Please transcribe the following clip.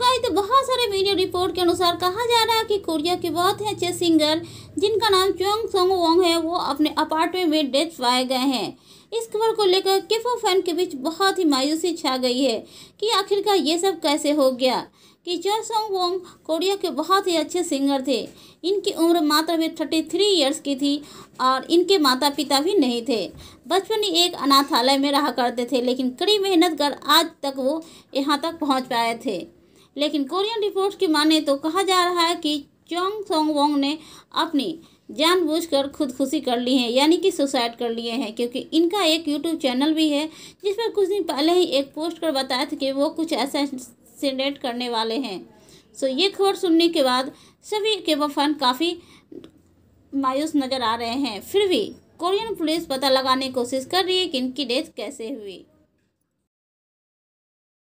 guys तो बहुत सारे मीडिया रिपोर्ट के अनुसार कहा जा रहा है कि कोरिया के बहुत ही अच्छे सिंगर जिनका नाम चोंग सोंग वोंग है वो अपने अपार्टमेंट में डेथ पाए गए हैं इस खबर को लेकर केफो फैन के बीच बहुत ही मायूसी छा गई है कि आखिरकार ये सब कैसे हो गया कि चोंग सोंग वोंग कोरिया के बहुत ही अच्छे सिंगर थे इनकी उम्र मात्र में थर्टी थ्री ईयर्स की थी और इनके माता पिता भी नहीं थे बचपन ही एक अनाथालय में रहा करते थे लेकिन कड़ी मेहनत कर आज तक वो यहाँ तक पहुँच पाए थे लेकिन कोरियन रिपोर्ट की माने तो कहा जा रहा है कि चोंग सोंग वोंग ने अपनी जानबूझकर खुदकुशी कर ली है यानी कि सुसाइड कर लिए हैं क्योंकि इनका एक यूट्यूब चैनल भी है जिस पर कुछ दिन पहले ही एक पोस्ट कर बताया था कि वो कुछ ऐसा एसेसिनेट करने वाले हैं सो ये खबर सुनने के बाद सभी के वफान काफ़ी मायूस नज़र आ रहे हैं फिर भी कोरियन पुलिस पता लगाने की कोशिश कर रही है कि इनकी डेथ कैसे हुई